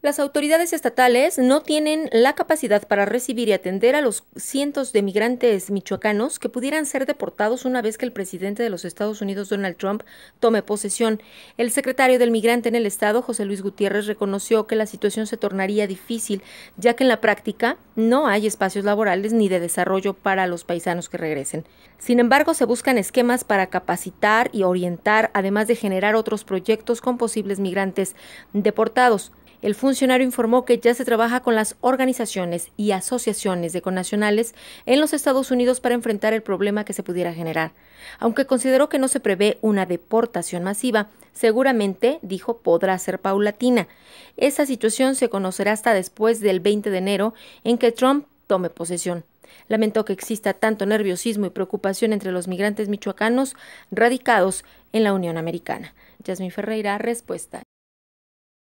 Las autoridades estatales no tienen la capacidad para recibir y atender a los cientos de migrantes michoacanos que pudieran ser deportados una vez que el presidente de los Estados Unidos, Donald Trump, tome posesión. El secretario del migrante en el Estado, José Luis Gutiérrez, reconoció que la situación se tornaría difícil, ya que en la práctica no hay espacios laborales ni de desarrollo para los paisanos que regresen. Sin embargo, se buscan esquemas para capacitar y orientar, además de generar otros proyectos con posibles migrantes deportados. El funcionario informó que ya se trabaja con las organizaciones y asociaciones de connacionales en los Estados Unidos para enfrentar el problema que se pudiera generar. Aunque consideró que no se prevé una deportación masiva, seguramente, dijo, podrá ser paulatina. Esa situación se conocerá hasta después del 20 de enero en que Trump tome posesión. Lamentó que exista tanto nerviosismo y preocupación entre los migrantes michoacanos radicados en la Unión Americana. Jasmine Ferreira, respuesta.